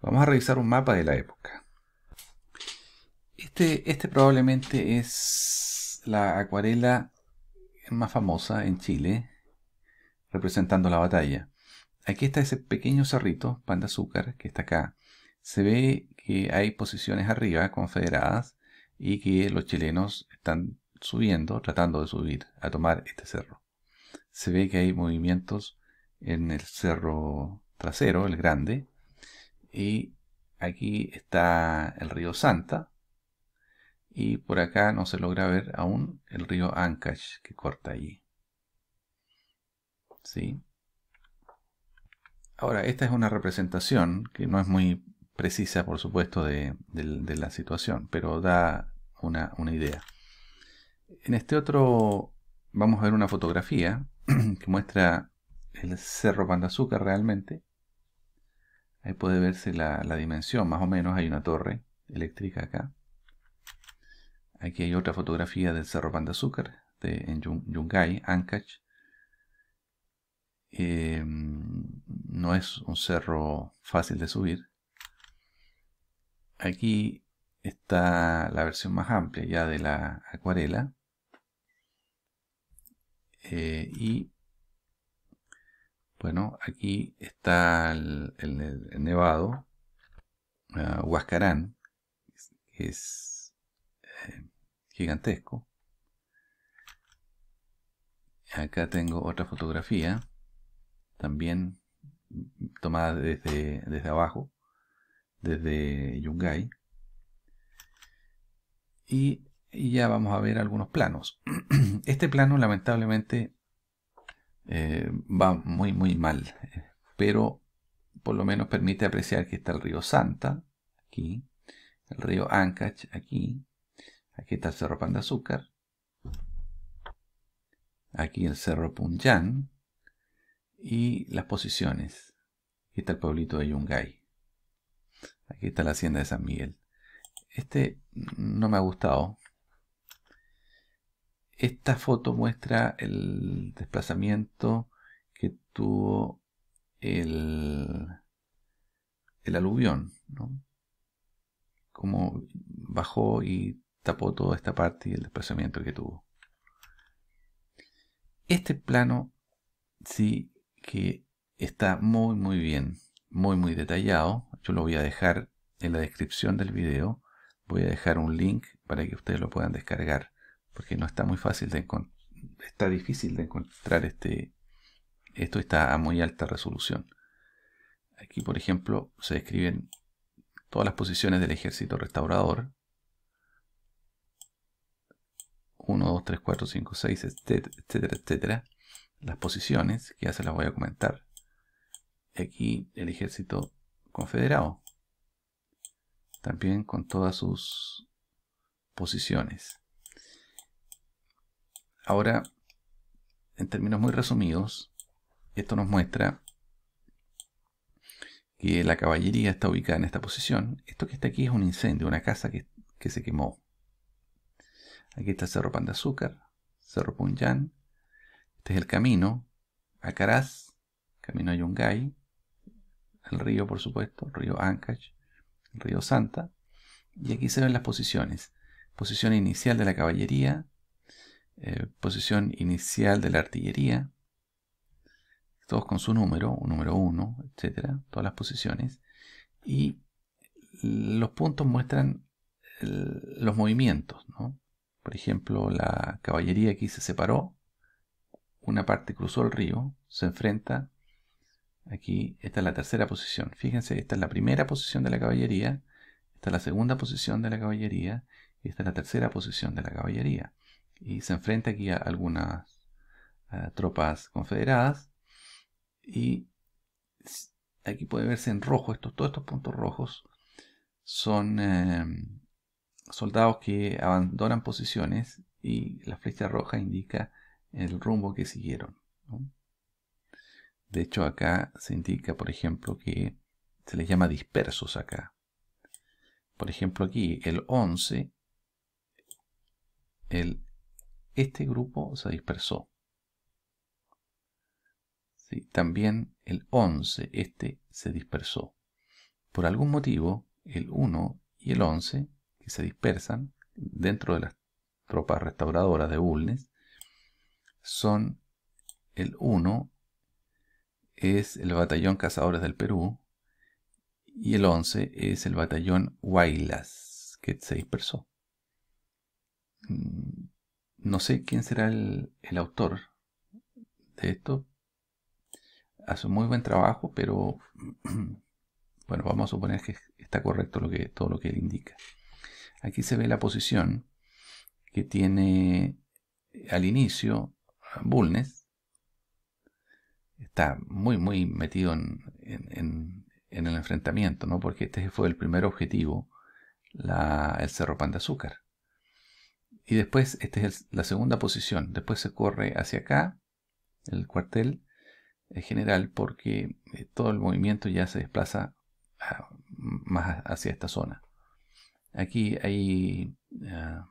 Vamos a revisar un mapa de la época. Este, este probablemente es la acuarela más famosa en Chile, representando la batalla. Aquí está ese pequeño cerrito, pan de azúcar, que está acá. Se ve que hay posiciones arriba confederadas y que los chilenos están subiendo, tratando de subir a tomar este cerro. Se ve que hay movimientos en el cerro trasero, el grande, y aquí está el río Santa, y por acá no se logra ver aún el río Ancash que corta allí. ¿Sí? Ahora, esta es una representación que no es muy precisa, por supuesto, de, la situación, pero da una, idea. En este otro vamos a ver una fotografía que muestra el Cerro Azúcar realmente. Ahí puede verse la, dimensión, más o menos. Hay una torre eléctrica acá. Aquí hay otra fotografía del Cerro Pandazúcar de, en Yungay, Ancash. Em, no es un cerro fácil de subir. Aquí está la versión más amplia ya de la acuarela. Eh, y bueno, aquí está el, nevado, ah, Huascarán, que es eh, gigantesco. Acá tengo otra fotografía, también Tomada desde, desde abajo, desde Yungay. Y, ya vamos a ver algunos planos. Este plano lamentablemente eh, va muy muy mal, pero por lo menos permite apreciar que está el río Santa, aquí, el río Ancach, aquí, aquí está el Cerro Pan de Azúcar, aquí el Cerro Punyan y las posiciones. Aquí está el pueblito de Yungay. Aquí está la hacienda de San Miguel. Este no me ha gustado. Esta foto muestra el desplazamiento que tuvo el, el aluvión, ¿no? Como bajó y tapó toda esta parte y el desplazamiento que tuvo. Este plano, si que está muy muy bien, muy muy detallado. Yo lo voy a dejar en la descripción del video. Voy a dejar un link para que ustedes lo puedan descargar, porque no está muy fácil de encontrar, está difícil de encontrar este. Esto está a muy alta resolución. Aquí, por ejemplo, se describen todas las posiciones del ejército restaurador. 1, 2, 3, 4, 5, 6, etcétera, etcétera las posiciones, que ya se las voy a comentar. Aquí el ejército confederado. También con todas sus posiciones. Ahora, en términos muy resumidos, esto nos muestra que la caballería está ubicada en esta posición. Esto que está aquí es un incendio, una casa que, que se quemó. Aquí está Cerro Pan de Azúcar, Cerro Punyan, este es el camino a Caraz, camino a Yungay, el río, por supuesto, río Ancash, río Santa. Y aquí se ven las posiciones. Posición inicial de la caballería, eh, posición inicial de la artillería, todos con su número, un número 1, etcétera, todas las posiciones. Y los puntos muestran los movimientos, Por ejemplo, la caballería aquí se separó, una parte cruzó el río, se enfrenta. Aquí, esta es la tercera posición. Fíjense, esta es la primera posición de la caballería, esta es la segunda posición de la caballería y esta es la tercera posición de la caballería. Y se enfrenta aquí a algunas tropas confederadas y aquí puede verse en rojo, todos estos puntos rojos son em, soldados que abandonan posiciones y la flecha roja indica el rumbo que siguieron. De hecho, acá se indica, por ejemplo, que se les llama dispersos acá. Por ejemplo, aquí el 11, el, este grupo se dispersó. Sí, también el 11, este se dispersó. Por algún motivo, el 1 y el 11, que se dispersan dentro de las tropas restauradoras de Bulnes, son el 1, es el batallón Cazadores del Perú, y el 11 es el batallón Huaylas, que se dispersó. Mm, no sé quién será el, autor de esto. Hace un muy buen trabajo, pero bueno, vamos a suponer que está correcto lo que, todo lo que él indica. Aquí se ve la posición que tiene al inicio Bulnes, está muy, muy metido en, el enfrentamiento, ¿no? Porque este fue el primer objetivo, el Cerro Pan de Azúcar. Y después, esta es la segunda posición. Después se corre hacia acá, el cuartel eh, general, porque eh, todo el movimiento ya se desplaza más hacia esta zona. Aquí hay ah,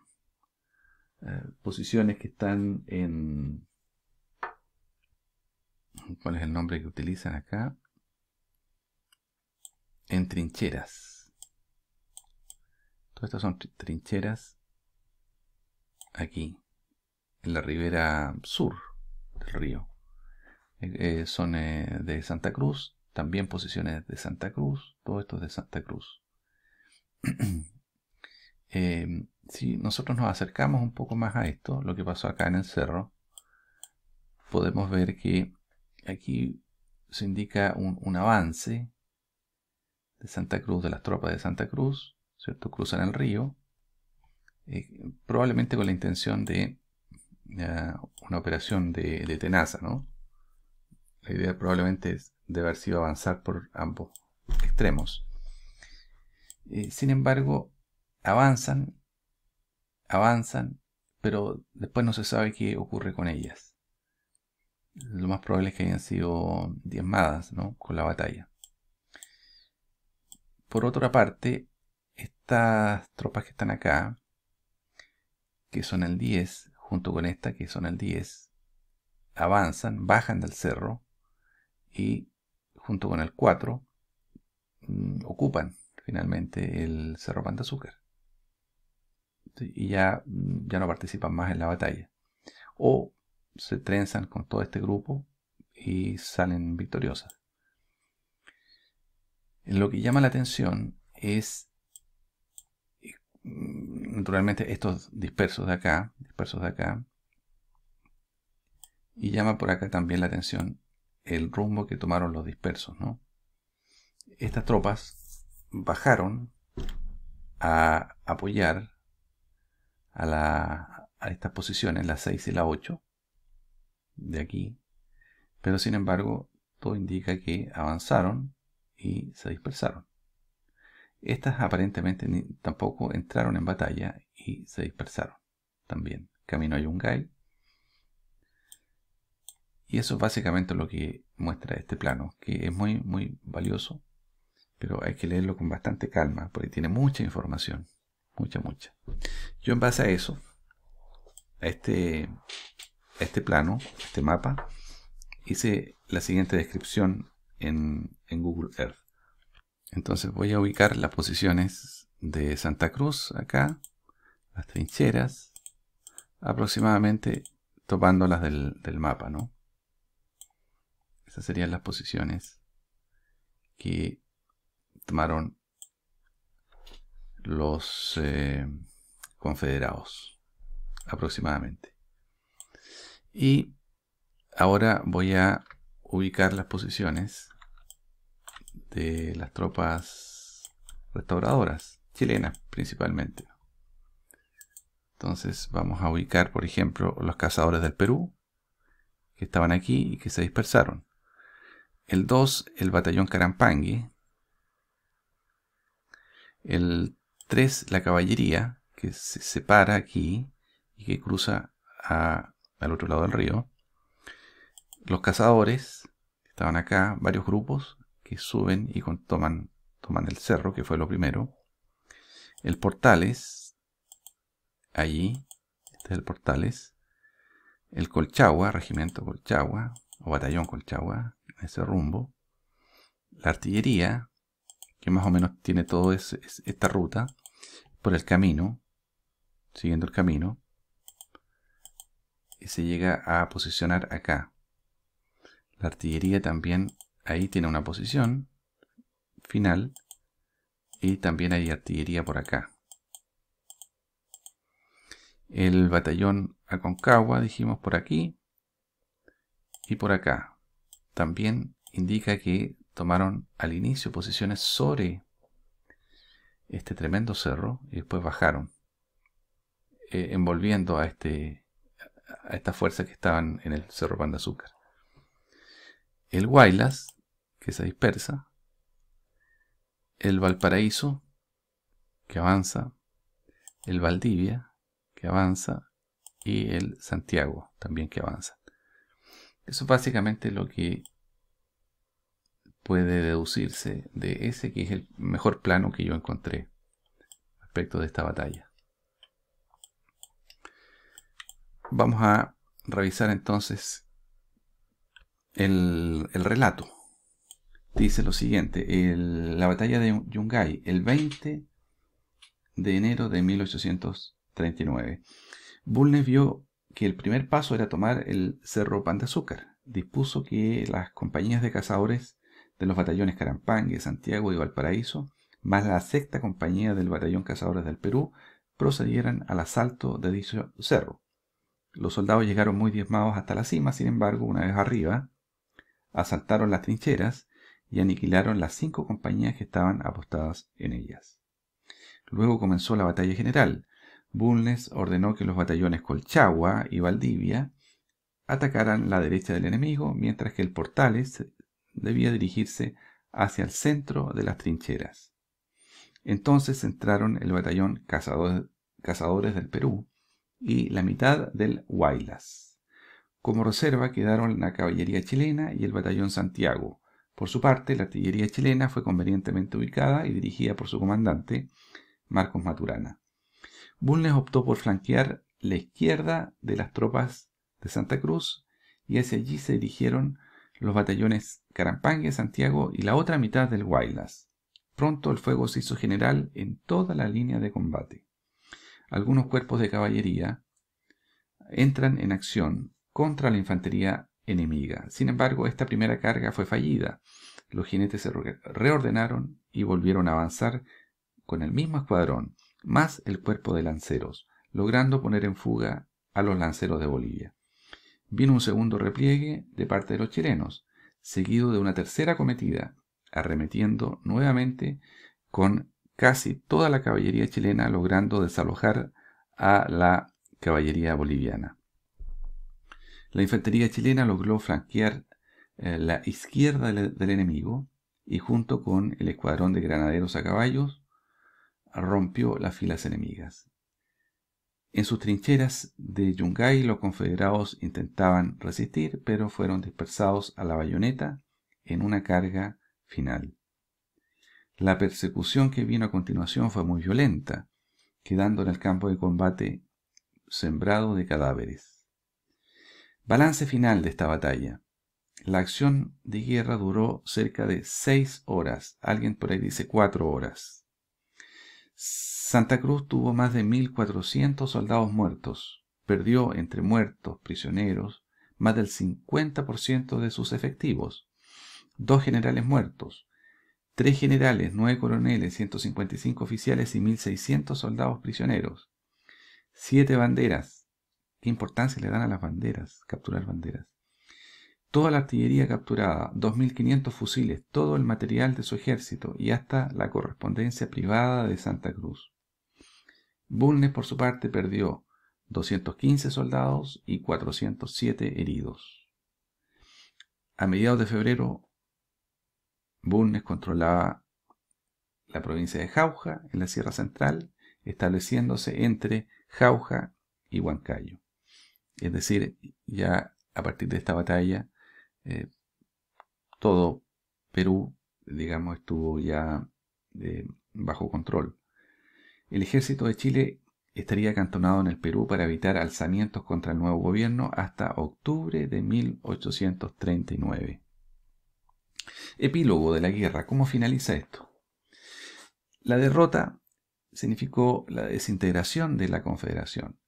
ah, posiciones que están en ¿Cuál es el nombre que utilizan acá? En trincheras. Todas estas son trincheras aquí, en la ribera sur del río. Eh, eh, son eh, de Santa Cruz, también posiciones de Santa Cruz, todo esto es de Santa Cruz. Em, si nosotros nos acercamos un poco más a esto, lo que pasó acá en el cerro, podemos ver que aquí se indica un, avance de Santa Cruz, de las tropas de Santa Cruz, ¿cierto? Cruzan el río, eh, probablemente con la intención de una operación de, tenaza, ¿no? La idea probablemente es, de haber sido avanzar por ambos extremos. Eh, sin embargo, avanzan, avanzan, pero después no se sabe qué ocurre con ellas lo más probable es que hayan sido diezmadas ¿no? con la batalla. Por otra parte, estas tropas que están acá, que son el 10, junto con esta, que son el 10, avanzan, bajan del cerro y junto con el 4 mm, ocupan finalmente el cerro Pan de Azúcar. Y ya, mm, ya no participan más en la batalla. O se trenzan con todo este grupo y salen victoriosas. Lo que llama la atención es, mm, naturalmente, estos dispersos de acá, dispersos de acá, y llama por acá también la atención el rumbo que tomaron los dispersos. ¿no? Estas tropas bajaron a apoyar a, estas posiciones, la 6 y la 8, de aquí, pero sin embargo todo indica que avanzaron y se dispersaron. Estas aparentemente tampoco entraron en batalla y se dispersaron también, camino a Yungay. Y eso es básicamente lo que muestra este plano, que es muy, muy valioso, pero hay que leerlo con bastante calma, porque tiene mucha información, mucha, mucha. Yo en base a eso, a este este plano, este mapa, hice la siguiente descripción en, en Google Earth. Entonces voy a ubicar las posiciones de Santa Cruz acá, las trincheras, aproximadamente tomando del, del mapa, ¿no? Esas serían las posiciones que tomaron los eh, confederados, aproximadamente. Y ahora voy a ubicar las posiciones de las tropas restauradoras, chilenas principalmente. Entonces vamos a ubicar, por ejemplo, los cazadores del Perú, que estaban aquí y que se dispersaron. El 2, el batallón Carampangue. El 3, la caballería, que se separa aquí y que cruza a al otro lado del río. Los cazadores estaban acá, varios grupos que suben y toman, toman el cerro, que fue lo primero. El Portales, allí, este es el Portales. El Colchagua, Regimiento Colchagua, o Batallón Colchagua, en ese rumbo. La artillería, que más o menos tiene toda esta ruta, por el camino, siguiendo el camino se llega a posicionar acá. La artillería también ahí tiene una posición final y también hay artillería por acá. El batallón Aconcagua, dijimos por aquí y por acá. También indica que tomaron al inicio posiciones sobre este tremendo cerro y después bajaron, eh, envolviendo a este a estas fuerzas que estaban en el Cerro Pan de Azúcar. El Guaylas, que se dispersa, el Valparaíso, que avanza, el Valdivia, que avanza, y el Santiago, también que avanza. Eso es básicamente lo que puede deducirse de ese que es el mejor plano que yo encontré respecto de esta batalla. vamos a revisar entonces el, relato. Dice lo siguiente, la batalla de Yungay, el 20 de enero de 1839. Bulnes vio que el primer paso era tomar el cerro Pan de Azúcar. Dispuso que las compañías de cazadores de los batallones Carampangue, Santiago y Valparaíso, más la sexta compañía del batallón Cazadores del Perú, procedieran al asalto de dicho cerro. Los soldados llegaron muy diezmados hasta la cima, sin embargo, una vez arriba, asaltaron las trincheras y aniquilaron las cinco compañías que estaban apostadas en ellas. Luego comenzó la batalla general. Bulnes ordenó que los batallones Colchagua y Valdivia atacaran la derecha del enemigo, mientras que el Portales debía dirigirse hacia el centro de las trincheras. Entonces entraron el batallón Cazadores del Perú, y la mitad del Huaylas. Como reserva quedaron la caballería chilena y el batallón Santiago. Por su parte, la artillería chilena fue convenientemente ubicada y dirigida por su comandante, Marcos Maturana. Bulnes optó por flanquear la izquierda de las tropas de Santa Cruz y hacia allí se dirigieron los batallones Carampangue, Santiago y la otra mitad del Huaylas. Pronto el fuego se hizo general en toda la línea de combate algunos cuerpos de caballería entran en acción contra la infantería enemiga. Sin embargo, esta primera carga fue fallida. Los jinetes se reordenaron y volvieron a avanzar con el mismo escuadrón, más el cuerpo de lanceros, logrando poner en fuga a los lanceros de Bolivia. Vino un segundo repliegue de parte de los chilenos, seguido de una tercera cometida, arremetiendo nuevamente con casi toda la caballería chilena, logrando desalojar a la caballería boliviana. La infantería chilena logró franquear eh, la izquierda del, enemigo y junto con el escuadrón de granaderos a caballos rompió las filas enemigas. En sus trincheras de Yungay los confederados intentaban resistir, pero fueron dispersados a la bayoneta en una carga final. La persecución que vino a continuación fue muy violenta, quedando en el campo de combate sembrado de cadáveres. Balance final de esta batalla. La acción de guerra duró cerca de seis horas. Alguien por ahí dice cuatro horas. Santa Cruz tuvo más de 1.400 soldados muertos. Perdió entre muertos, prisioneros, más del 50% de sus efectivos. Dos generales muertos, tres generales, nueve coroneles, 155 oficiales y 1.600 soldados prisioneros, siete banderas. ¿Qué importancia le dan a las banderas? Capturar banderas. Toda la artillería capturada, 2.500 fusiles, todo el material de su ejército y hasta la correspondencia privada de Santa Cruz. Bulnes, por su parte, perdió 215 soldados y 407 heridos. A mediados de febrero, Bunes controlaba la provincia de Jauja, en la Sierra Central, estableciéndose entre Jauja y Huancayo. Es decir, ya a partir de esta batalla, eh, todo Perú, digamos, estuvo ya eh, bajo control. El ejército de Chile estaría acantonado en el Perú para evitar alzamientos contra el nuevo gobierno hasta octubre de 1839. Epílogo de la guerra. ¿Cómo finaliza esto? La derrota significó la desintegración de la Confederación,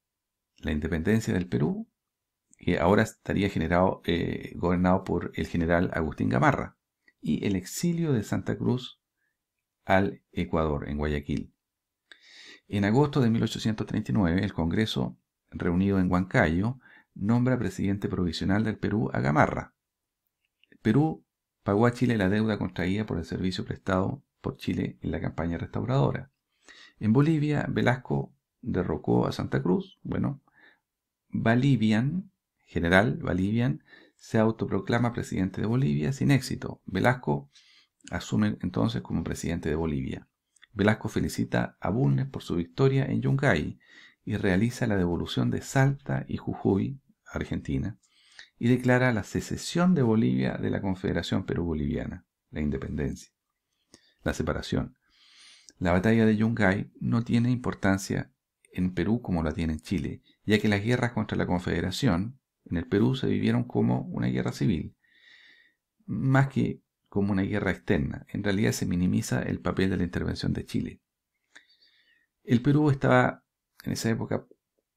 la independencia del Perú, que ahora estaría generado, eh, gobernado por el general Agustín Gamarra, y el exilio de Santa Cruz al Ecuador, en Guayaquil. En agosto de 1839, el Congreso, reunido en Huancayo, nombra presidente provisional del Perú a Gamarra. Perú pagó a Chile la deuda contraída por el servicio prestado por Chile en la campaña restauradora. En Bolivia, Velasco derrocó a Santa Cruz. Bueno, Balivian, general Balivian, se autoproclama presidente de Bolivia sin éxito. Velasco asume entonces como presidente de Bolivia. Velasco felicita a Bulnes por su victoria en Yungay y realiza la devolución de Salta y Jujuy, Argentina, y declara la secesión de Bolivia de la Confederación Perú-Boliviana, la independencia, la separación. La batalla de Yungay no tiene importancia en Perú como la tiene en Chile, ya que las guerras contra la Confederación en el Perú se vivieron como una guerra civil, más que como una guerra externa. En realidad se minimiza el papel de la intervención de Chile. El Perú estaba en esa época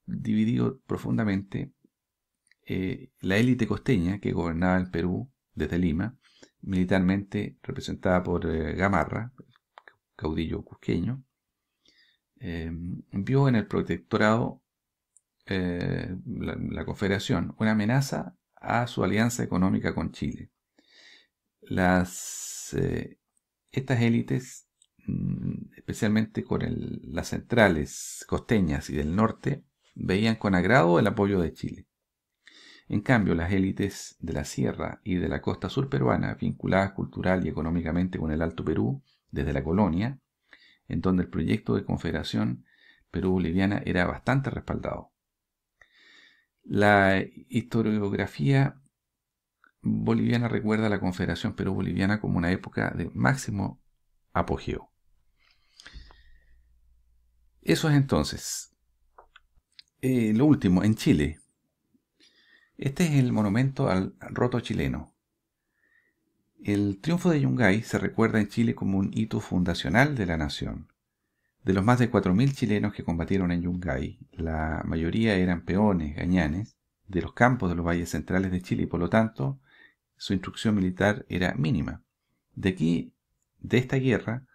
dividido profundamente eh, la élite costeña que gobernaba el Perú desde Lima, militarmente representada por eh, Gamarra, caudillo cusqueño, em, vio en el protectorado eh, la, Confederación una amenaza a su alianza económica con Chile. Las, estas élites, mm, especialmente con las centrales costeñas y del norte, veían con agrado el apoyo de Chile. En cambio, las élites de la sierra y de la costa sur peruana, vinculadas cultural y económicamente con el Alto Perú desde la colonia, en donde el proyecto de confederación Perú-Boliviana era bastante respaldado. La historiografía boliviana recuerda a la Confederación Perú-Boliviana como una época de máximo apogeo. Eso es entonces. Eh, lo último, en Chile, este es el monumento al roto chileno. El triunfo de Yungay se recuerda en Chile como un hito fundacional de la nación. De los más de 4.000 chilenos que combatieron en Yungay, la mayoría eran peones, gañanes, de los campos de los valles centrales de Chile y por lo tanto su instrucción militar era mínima. De aquí, de esta guerra,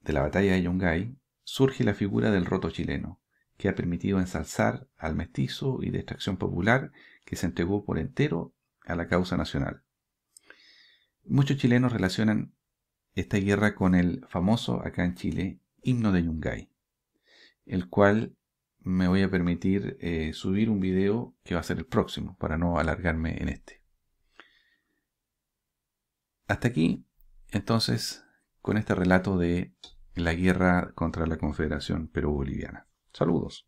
de la batalla de Yungay, surge la figura del roto chileno, que ha permitido ensalzar al mestizo y de extracción popular que se entregó por entero a la causa nacional. Muchos chilenos relacionan esta guerra con el famoso, acá en Chile, himno de Yungay, el cual me voy a permitir eh, subir un video que va a ser el próximo, para no alargarme en este. Hasta aquí, entonces, con este relato de la guerra contra la Confederación Perú-Boliviana. Saludos.